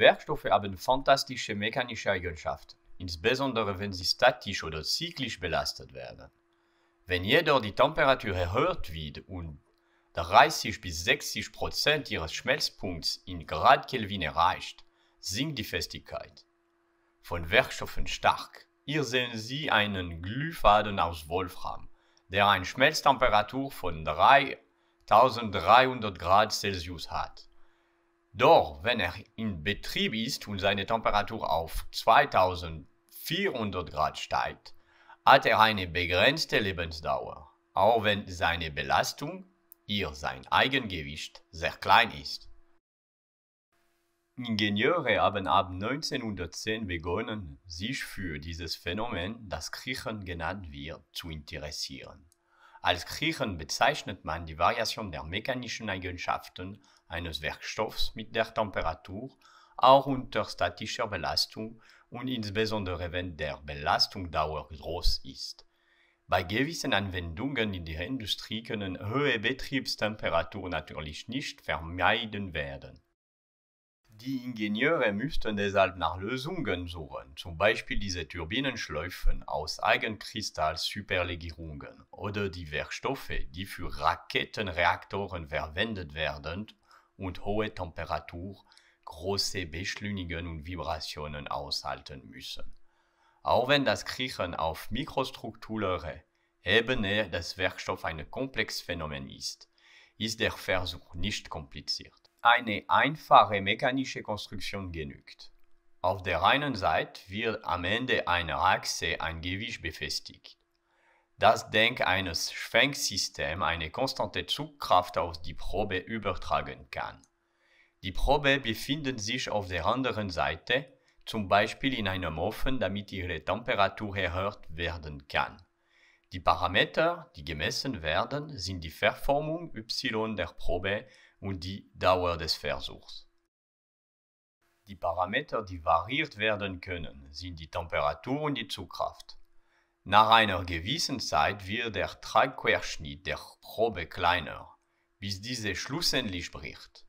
Werkstoffe haben fantastische mechanische Eigenschaften, insbesondere wenn sie statisch oder zyklisch belastet werden. Wenn jedoch die Temperatur erhöht wird und 30 bis 60 Prozent ihres Schmelzpunkts in Grad Kelvin erreicht, sinkt die Festigkeit. Von Werkstoffen stark. Hier sehen Sie einen Glühfaden aus Wolfram, der eine Schmelztemperatur von 3300 Grad Celsius hat. Doch wenn er in Betrieb ist und seine Temperatur auf 2400 Grad steigt, hat er eine begrenzte Lebensdauer, auch wenn seine Belastung, ihr sein Eigengewicht, sehr klein ist. Ingenieure haben ab 1910 begonnen, sich für dieses Phänomen, das Kriechen genannt wird, zu interessieren. Als Kriechen bezeichnet man die Variation der mechanischen Eigenschaften eines Werkstoffs mit der Temperatur auch unter statischer Belastung und insbesondere wenn der Belastungsdauer groß ist. Bei gewissen Anwendungen in der Industrie können hohe Betriebstemperaturen natürlich nicht vermeiden werden. Die Ingenieure müssten deshalb nach Lösungen suchen, zum Beispiel diese Turbinenschläufen aus Eigenkristall-Superlegierungen oder die Werkstoffe, die für Raketenreaktoren verwendet werden und hohe Temperatur große Beschleunigungen und Vibrationen aushalten müssen. Auch wenn das Kriechen auf mikrostruktureller Ebene des Werkstoffs ein komplexes Phänomen ist, ist der Versuch nicht kompliziert. Eine einfache mechanische Konstruktion genügt. Auf der einen Seite wird am Ende einer Achse ein Gewicht befestigt das Denk eines Schwenksystems eine konstante Zugkraft auf die Probe übertragen kann. Die Probe befinden sich auf der anderen Seite, zum Beispiel in einem Ofen, damit ihre Temperatur erhöht werden kann. Die Parameter, die gemessen werden, sind die Verformung y der Probe und die Dauer des Versuchs. Die Parameter, die variiert werden können, sind die Temperatur und die Zugkraft. Nach einer gewissen Zeit wird der Tragquerschnitt der Probe kleiner, bis diese schlussendlich bricht.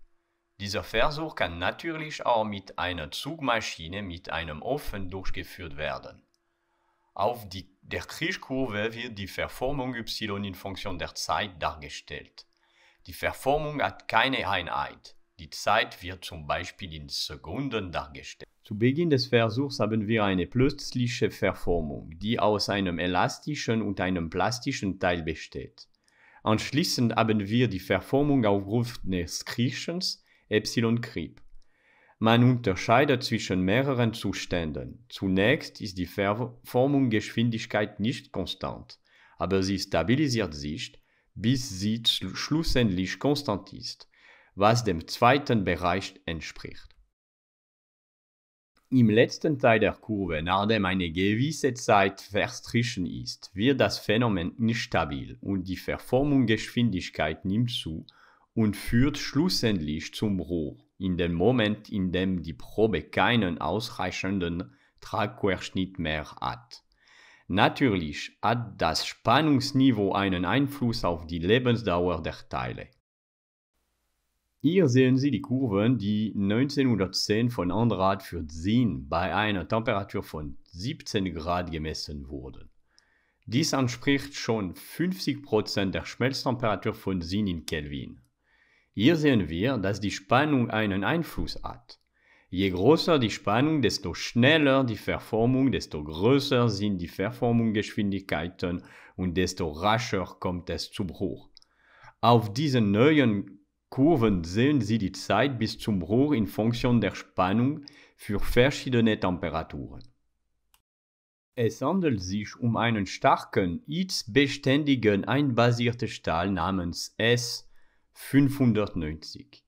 Dieser Versuch kann natürlich auch mit einer Zugmaschine mit einem Ofen durchgeführt werden. Auf die, der Kirchkurve wird die Verformung y in Funktion der Zeit dargestellt. Die Verformung hat keine Einheit. Die Zeit wird zum Beispiel in Sekunden dargestellt. Zu Beginn des Versuchs haben wir eine plötzliche Verformung, die aus einem elastischen und einem plastischen Teil besteht. Anschließend haben wir die Verformung aufgrund des Kriechens Epsilon-Krieb. Man unterscheidet zwischen mehreren Zuständen. Zunächst ist die Verformungsgeschwindigkeit nicht konstant, aber sie stabilisiert sich, bis sie schlussendlich konstant ist was dem zweiten Bereich entspricht. Im letzten Teil der Kurve, nachdem eine gewisse Zeit verstrichen ist, wird das Phänomen instabil und die Verformungsgeschwindigkeit nimmt zu und führt schlussendlich zum Rohr, in dem Moment, in dem die Probe keinen ausreichenden Tragquerschnitt mehr hat. Natürlich hat das Spannungsniveau einen Einfluss auf die Lebensdauer der Teile. Hier sehen Sie die Kurven, die 1910 von Andrat für Zinn bei einer Temperatur von 17 Grad gemessen wurden. Dies entspricht schon 50% der Schmelztemperatur von Zinn in Kelvin. Hier sehen wir, dass die Spannung einen Einfluss hat. Je größer die Spannung, desto schneller die Verformung, desto größer sind die Verformungsgeschwindigkeiten und desto rascher kommt es zu Bruch. Auf diesen neuen Kurven sehen Sie die Zeit bis zum Rohr in Funktion der Spannung für verschiedene Temperaturen. Es handelt sich um einen starken, X-beständigen einbasierten Stahl namens S590.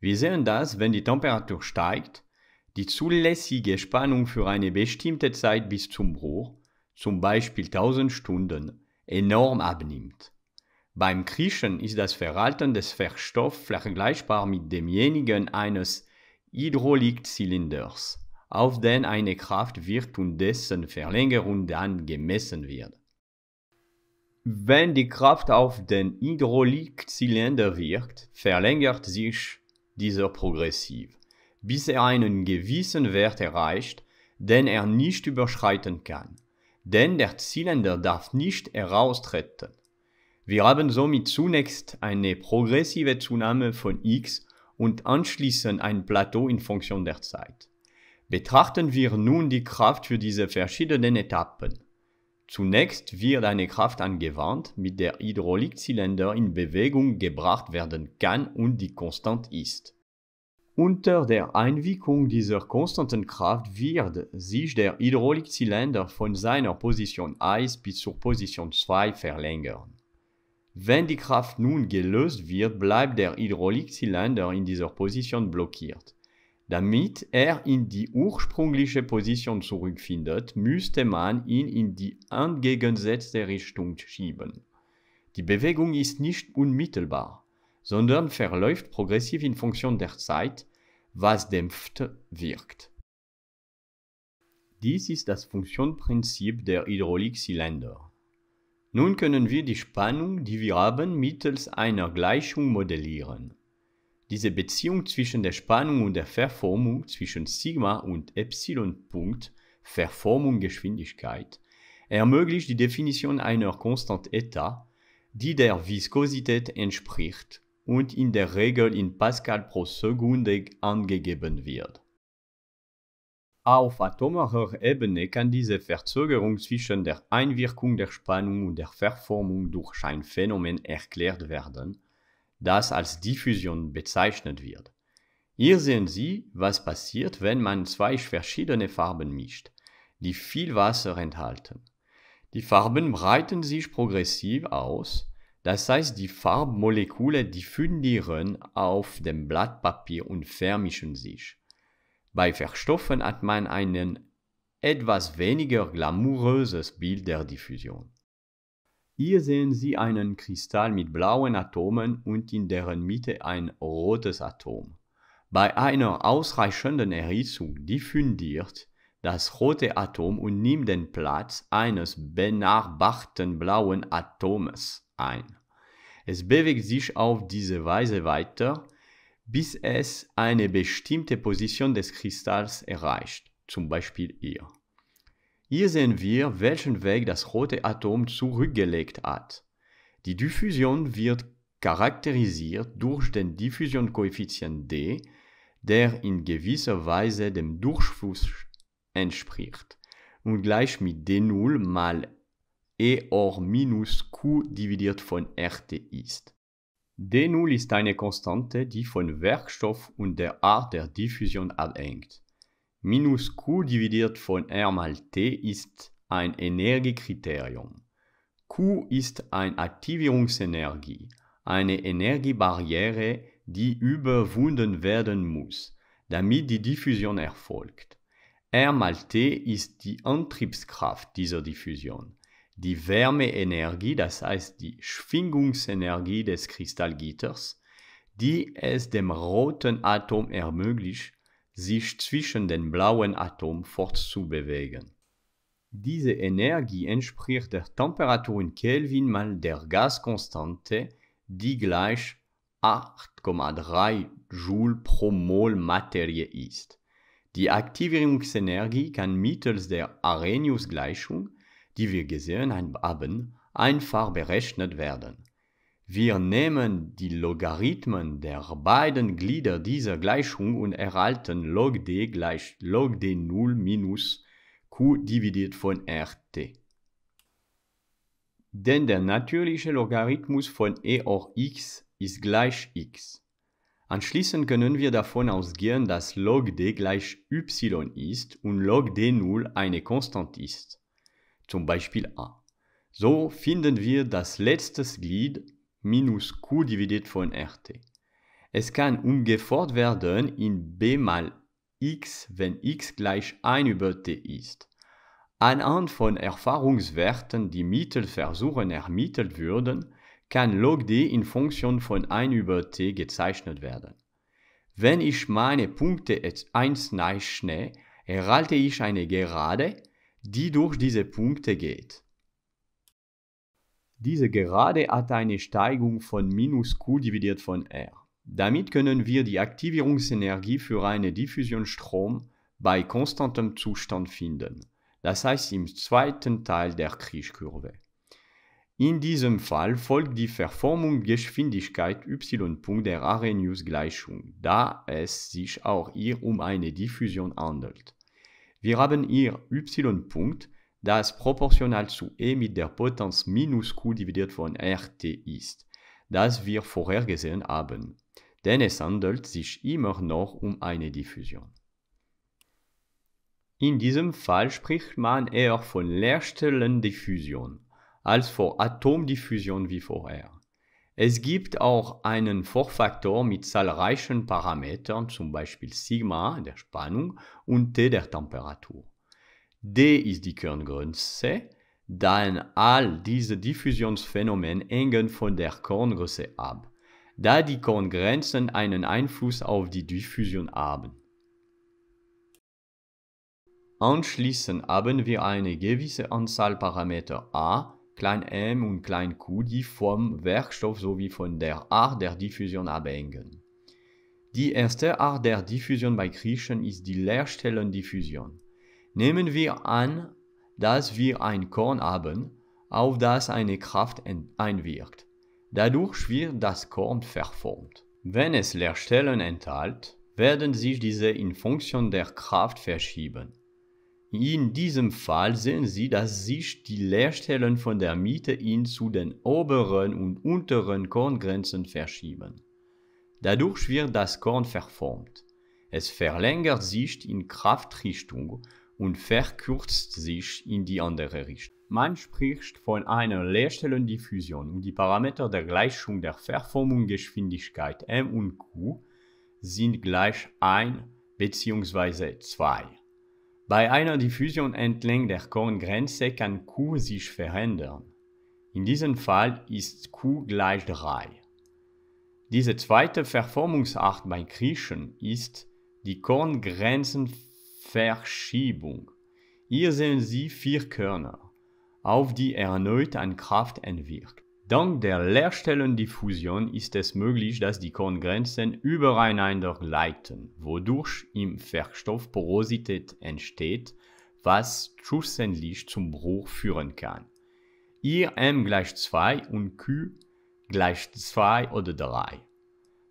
Wir sehen das, wenn die Temperatur steigt, die zulässige Spannung für eine bestimmte Zeit bis zum Rohr, zum Beispiel 1000 Stunden, enorm abnimmt. Beim Kriechen ist das Verhalten des Verstoff vergleichbar mit demjenigen eines Hydraulikzylinders, auf den eine Kraft wirkt und dessen Verlängerung dann gemessen wird. Wenn die Kraft auf den Hydraulikzylinder wirkt, verlängert sich dieser progressiv, bis er einen gewissen Wert erreicht, den er nicht überschreiten kann. Denn der Zylinder darf nicht heraustreten. Wir haben somit zunächst eine progressive Zunahme von x und anschließend ein Plateau in Funktion der Zeit. Betrachten wir nun die Kraft für diese verschiedenen Etappen. Zunächst wird eine Kraft angewandt, mit der Hydraulikzylinder in Bewegung gebracht werden kann und die konstant ist. Unter der Einwirkung dieser konstanten Kraft wird sich der Hydraulikzylinder von seiner Position 1 bis zur Position 2 verlängern. Wenn die Kraft nun gelöst wird, bleibt der Hydraulikzylinder in dieser Position blockiert. Damit er in die ursprüngliche Position zurückfindet, müsste man ihn in die entgegengesetzte Richtung schieben. Die Bewegung ist nicht unmittelbar, sondern verläuft progressiv in Funktion der Zeit, was dämpft wirkt. Dies ist das Funktionsprinzip der Hydraulikzylinder. Nun können wir die Spannung, die wir haben, mittels einer Gleichung modellieren. Diese Beziehung zwischen der Spannung und der Verformung zwischen Sigma und Epsilon-Punkt Verformung Geschwindigkeit ermöglicht die Definition einer Konstant Eta, die der Viskosität entspricht und in der Regel in Pascal pro Sekunde angegeben wird. Auf atomarer Ebene kann diese Verzögerung zwischen der Einwirkung der Spannung und der Verformung durch ein Phänomen erklärt werden, das als Diffusion bezeichnet wird. Hier sehen Sie, was passiert, wenn man zwei verschiedene Farben mischt, die viel Wasser enthalten. Die Farben breiten sich progressiv aus, das heißt die Farbmoleküle diffundieren auf dem Blatt Papier und vermischen sich. Bei Verstoffen hat man ein etwas weniger glamouröses Bild der Diffusion. Hier sehen Sie einen Kristall mit blauen Atomen und in deren Mitte ein rotes Atom. Bei einer ausreichenden Erhitzung diffundiert das rote Atom und nimmt den Platz eines benachbarten blauen Atoms ein. Es bewegt sich auf diese Weise weiter, bis es eine bestimmte Position des Kristalls erreicht, zum Beispiel hier. Hier sehen wir, welchen Weg das rote Atom zurückgelegt hat. Die Diffusion wird charakterisiert durch den Diffusionskoeffizient d, der in gewisser Weise dem Durchfluss entspricht und gleich mit d0 mal e or minus q dividiert von rt ist. D0 ist eine Konstante, die von Werkstoff und der Art der Diffusion abhängt. Minus Q dividiert von R mal T ist ein Energiekriterium. Q ist eine Aktivierungsenergie, eine Energiebarriere, die überwunden werden muss, damit die Diffusion erfolgt. R mal T ist die Antriebskraft dieser Diffusion die Wärmeenergie, das heißt die Schwingungsenergie des Kristallgitters, die es dem roten Atom ermöglicht, sich zwischen den blauen Atomen fortzubewegen. Diese Energie entspricht der Temperatur in Kelvin mal der Gaskonstante, die gleich 8,3 Joule pro Mol Materie ist. Die Aktivierungsenergie kann mittels der Arrhenius-Gleichung die wir gesehen haben, einfach berechnet werden. Wir nehmen die Logarithmen der beiden Glieder dieser Gleichung und erhalten log d gleich log d0 minus q dividiert von rt. Denn der natürliche Logarithmus von e hoch x ist gleich x. Anschließend können wir davon ausgehen, dass log d gleich y ist und log d0 eine Konstant ist zum Beispiel a. So finden wir das letzte Glied minus q dividiert von rt. Es kann umgefordert werden in b mal x, wenn x gleich 1 über t ist. Anhand von Erfahrungswerten, die Mittelversuchen ermittelt würden, kann log d in Funktion von 1 über t gezeichnet werden. Wenn ich meine Punkte einzeln schneide, erhalte ich eine Gerade, die durch diese Punkte geht. Diese Gerade hat eine Steigung von minus Q dividiert von R. Damit können wir die Aktivierungsenergie für einen Diffusionsstrom bei konstantem Zustand finden, das heißt im zweiten Teil der Krischkurve. In diesem Fall folgt die Verformung Geschwindigkeit y der Arrhenius-Gleichung, da es sich auch hier um eine Diffusion handelt. Wir haben hier y-Punkt, das proportional zu e mit der Potenz minus q dividiert von rt ist, das wir vorher gesehen haben. Denn es handelt sich immer noch um eine Diffusion. In diesem Fall spricht man eher von Leerstellendiffusion als vor Atomdiffusion wie vorher. Es gibt auch einen Vorfaktor mit zahlreichen Parametern, zum Beispiel Sigma der Spannung und T der Temperatur. D ist die Kerngröße, denn all diese Diffusionsphänomene hängen von der Korngröße ab, da die Korngrenzen einen Einfluss auf die Diffusion haben. Anschließend haben wir eine gewisse Anzahl Parameter a, klein m und klein q, die vom Werkstoff sowie von der Art der Diffusion abhängen. Die erste Art der Diffusion bei Griechen ist die Leerstellendiffusion. Nehmen wir an, dass wir ein Korn haben, auf das eine Kraft einwirkt. Dadurch wird das Korn verformt. Wenn es Leerstellen enthält, werden sich diese in Funktion der Kraft verschieben. In diesem Fall sehen Sie, dass sich die Leerstellen von der Mitte hin zu den oberen und unteren Korngrenzen verschieben. Dadurch wird das Korn verformt. Es verlängert sich in Kraftrichtung und verkürzt sich in die andere Richtung. Man spricht von einer Leerstellendiffusion und die Parameter der Gleichung der Verformungsgeschwindigkeit m und q sind gleich 1 bzw. 2. Bei einer Diffusion entlang der Korngrenze kann Q sich verändern. In diesem Fall ist Q gleich 3. Diese zweite Verformungsart bei Griechen ist die Korngrenzenverschiebung. Hier sehen Sie vier Körner, auf die erneut an Kraft entwirkt. Dank der Leerstellendiffusion ist es möglich, dass die Korngrenzen übereinander gleiten, wodurch im Verstoff Porosität entsteht, was schlussendlich zum Bruch führen kann. Hier m gleich 2 und q gleich 2 oder 3.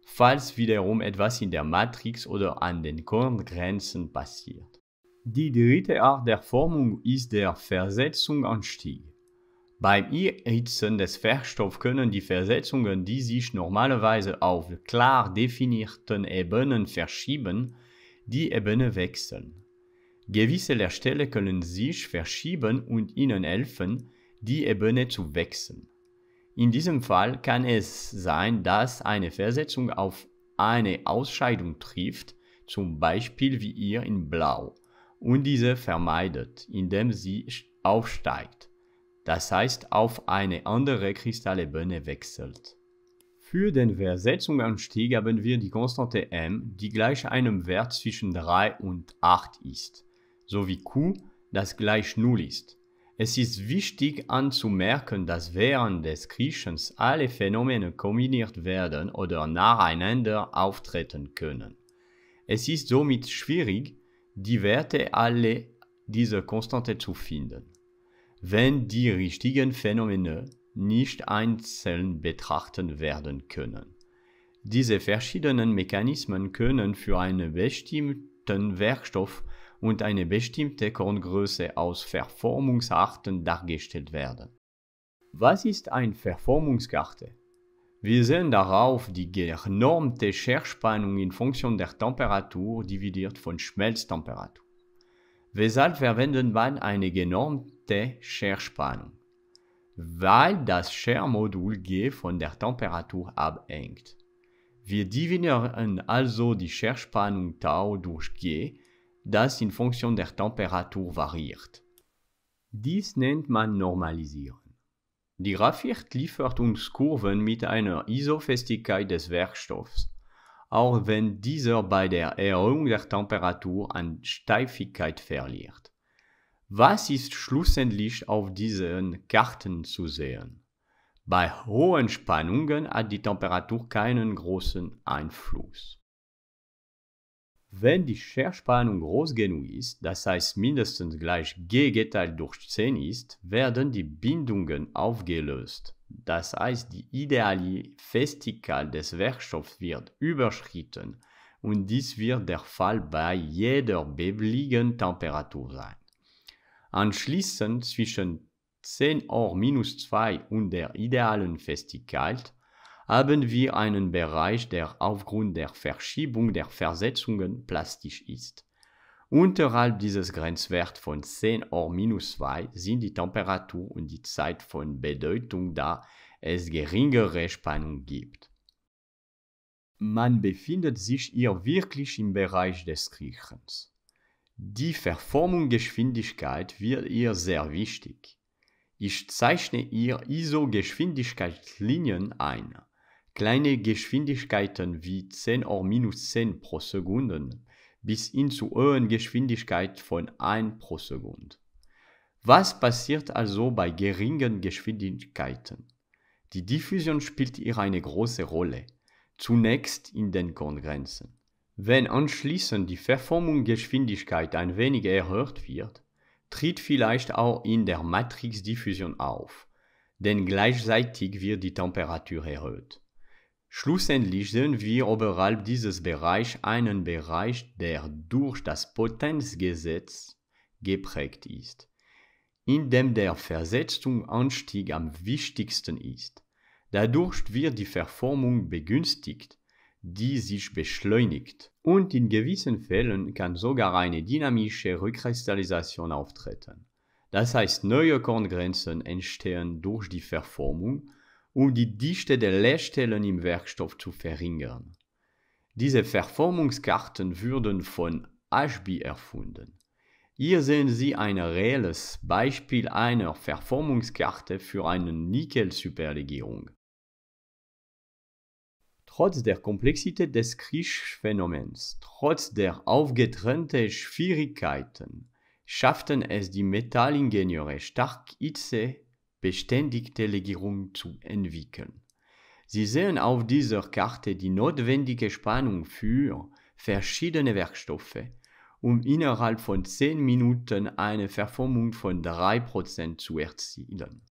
Falls wiederum etwas in der Matrix oder an den Korngrenzen passiert. Die dritte Art der Formung ist der Versetzungsanstieg. Beim Erhitzen des Farbstoffs können die Versetzungen, die sich normalerweise auf klar definierten Ebenen verschieben, die Ebene wechseln. Gewisse Leerstellen können sich verschieben und ihnen helfen, die Ebene zu wechseln. In diesem Fall kann es sein, dass eine Versetzung auf eine Ausscheidung trifft, zum Beispiel wie hier in Blau, und diese vermeidet, indem sie aufsteigt das heißt auf eine andere Kristallebene wechselt. Für den Versetzungsanstieg haben wir die Konstante m, die gleich einem Wert zwischen 3 und 8 ist, sowie q, das gleich 0 ist. Es ist wichtig anzumerken, dass während des Kriechens alle Phänomene kombiniert werden oder nacheinander auftreten können. Es ist somit schwierig, die Werte alle dieser Konstante zu finden wenn die richtigen Phänomene nicht einzeln betrachtet werden können. Diese verschiedenen Mechanismen können für einen bestimmten Werkstoff und eine bestimmte Korngröße aus Verformungsarten dargestellt werden. Was ist eine Verformungskarte? Wir sehen darauf die genormte Scherspannung in Funktion der Temperatur dividiert von Schmelztemperatur. Weshalb verwendet man eine genormte t Scherspannung, weil das Schermodul g von der Temperatur abhängt. Wir definieren also die Scherspannung Tau durch g, das in Funktion der Temperatur variiert. Dies nennt man Normalisieren. Die Graphik liefert uns Kurven mit einer Isofestigkeit des Werkstoffs, auch wenn dieser bei der Erhöhung der Temperatur an Steifigkeit verliert. Was ist schlussendlich auf diesen Karten zu sehen? Bei hohen Spannungen hat die Temperatur keinen großen Einfluss. Wenn die Scherspannung groß genug ist, das heißt mindestens gleich G geteilt durch 10 ist, werden die Bindungen aufgelöst. Das heißt, die ideale Festigkeit des Werkstoffs wird überschritten und dies wird der Fall bei jeder beliebigen Temperatur sein. Anschließend zwischen 10 Uhr minus 2 und der idealen Festigkeit haben wir einen Bereich, der aufgrund der Verschiebung der Versetzungen plastisch ist. Unterhalb dieses Grenzwert von 10 Uhr minus 2 sind die Temperatur und die Zeit von Bedeutung, da es geringere Spannung gibt. Man befindet sich hier wirklich im Bereich des Kriechens. Die Verformungsgeschwindigkeit wird ihr sehr wichtig. Ich zeichne ihr ISO-Geschwindigkeitslinien ein. Kleine Geschwindigkeiten wie 10 oder minus 10 pro Sekunden bis hin zu hohen Geschwindigkeit von 1 pro Sekunde. Was passiert also bei geringen Geschwindigkeiten? Die Diffusion spielt hier eine große Rolle, zunächst in den Kongrenzen. Wenn anschließend die Verformungsgeschwindigkeit ein wenig erhöht wird, tritt vielleicht auch in der Matrixdiffusion auf, denn gleichzeitig wird die Temperatur erhöht. Schlussendlich sehen wir oberhalb dieses Bereichs einen Bereich, der durch das Potenzgesetz geprägt ist, in dem der Versetzungsanstieg am wichtigsten ist. Dadurch wird die Verformung begünstigt, die sich beschleunigt. Und in gewissen Fällen kann sogar eine dynamische Rückkristallisation auftreten. Das heißt, neue Korngrenzen entstehen durch die Verformung, um die Dichte der Leerstellen im Werkstoff zu verringern. Diese Verformungskarten wurden von Ashby erfunden. Hier sehen Sie ein reelles Beispiel einer Verformungskarte für eine Nickel-Superlegierung. Trotz der Komplexität des Kriegsphänomens, trotz der aufgetrennten Schwierigkeiten, schafften es die Metallingenieure stark hitze-beständige Legierung zu entwickeln. Sie sehen auf dieser Karte die notwendige Spannung für verschiedene Werkstoffe, um innerhalb von 10 Minuten eine Verformung von 3% zu erzielen.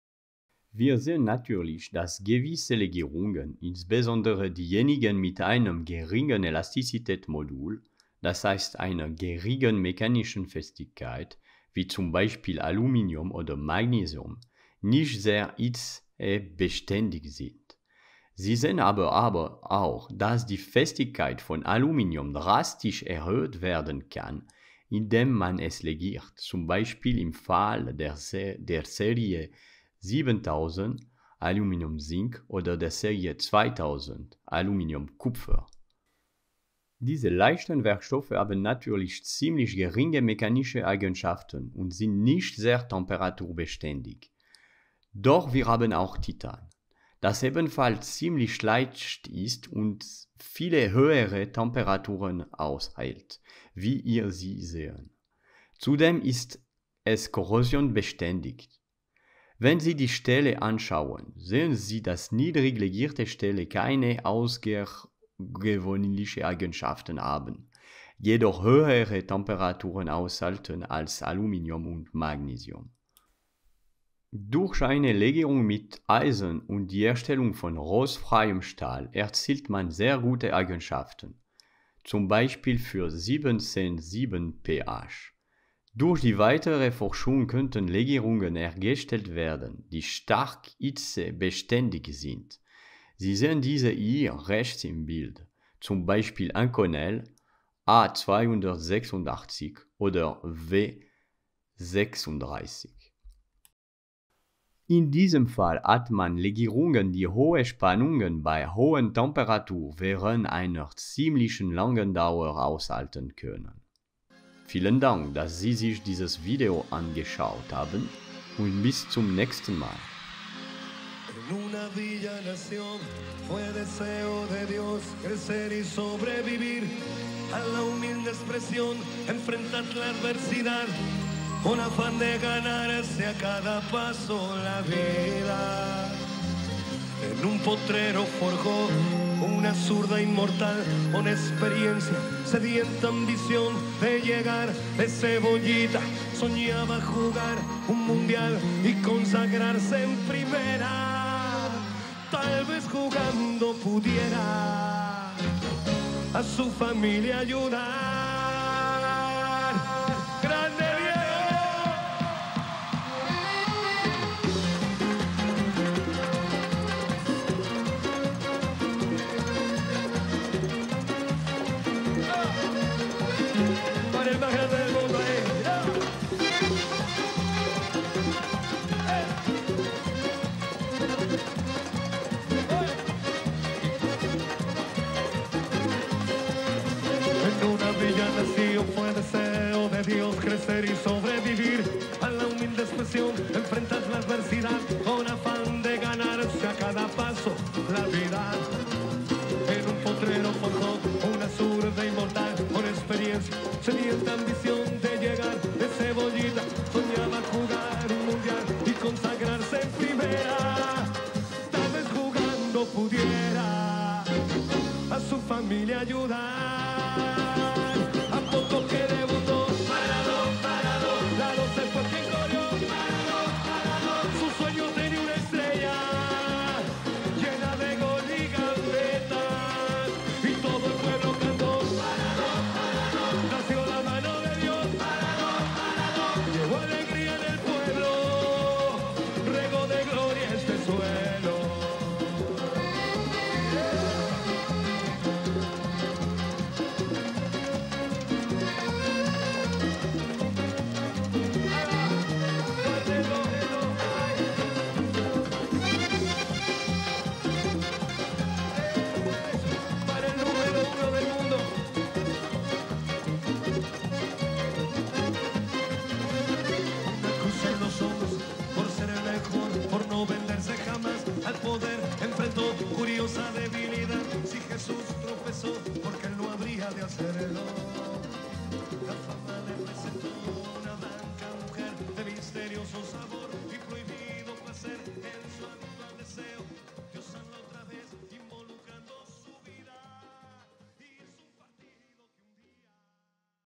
Wir sehen natürlich, dass gewisse Legierungen, insbesondere diejenigen mit einem geringen Elastizitätsmodul, das heißt einer geringen mechanischen Festigkeit, wie zum Beispiel Aluminium oder Magnesium, nicht sehr hitze-beständig sind. Sie sehen aber, aber auch, dass die Festigkeit von Aluminium drastisch erhöht werden kann, indem man es legiert, zum Beispiel im Fall der, Se der Serie 7000 Aluminium Zink oder der Serie 2000 Aluminium Kupfer. Diese leichten Werkstoffe haben natürlich ziemlich geringe mechanische Eigenschaften und sind nicht sehr temperaturbeständig. Doch wir haben auch Titan, das ebenfalls ziemlich leicht ist und viele höhere Temperaturen aushält, wie ihr sie sehen. Zudem ist es korrosionbeständig. Wenn Sie die Stelle anschauen, sehen Sie, dass niedrig legierte Stelle keine ausgewöhnlichen Eigenschaften haben, jedoch höhere Temperaturen aushalten als Aluminium und Magnesium. Durch eine Legierung mit Eisen und die Herstellung von rostfreiem Stahl erzielt man sehr gute Eigenschaften, zum Beispiel für 177 pH. Durch die weitere Forschung könnten Legierungen hergestellt werden, die stark hitzebeständig sind. Sie sehen diese hier rechts im Bild, zum Beispiel Anconel A286 oder W36. In diesem Fall hat man Legierungen, die hohe Spannungen bei hohen Temperaturen während einer ziemlich langen Dauer aushalten können. Vielen Dank, dass Sie sich dieses Video angeschaut haben und bis zum nächsten Mal. En una villa nación fue deseo de Dios crecer y sobrevivir a la humilde expresión, enfrentar la adversidad, con afán de ganarse a cada paso la vida. En un potrero forjó una zurda inmortal una experiencia, sedienta ambición de llegar de cebollita. Soñaba jugar un mundial y consagrarse en primera. Tal vez jugando pudiera a su familia ayudar. a su familia ayudar.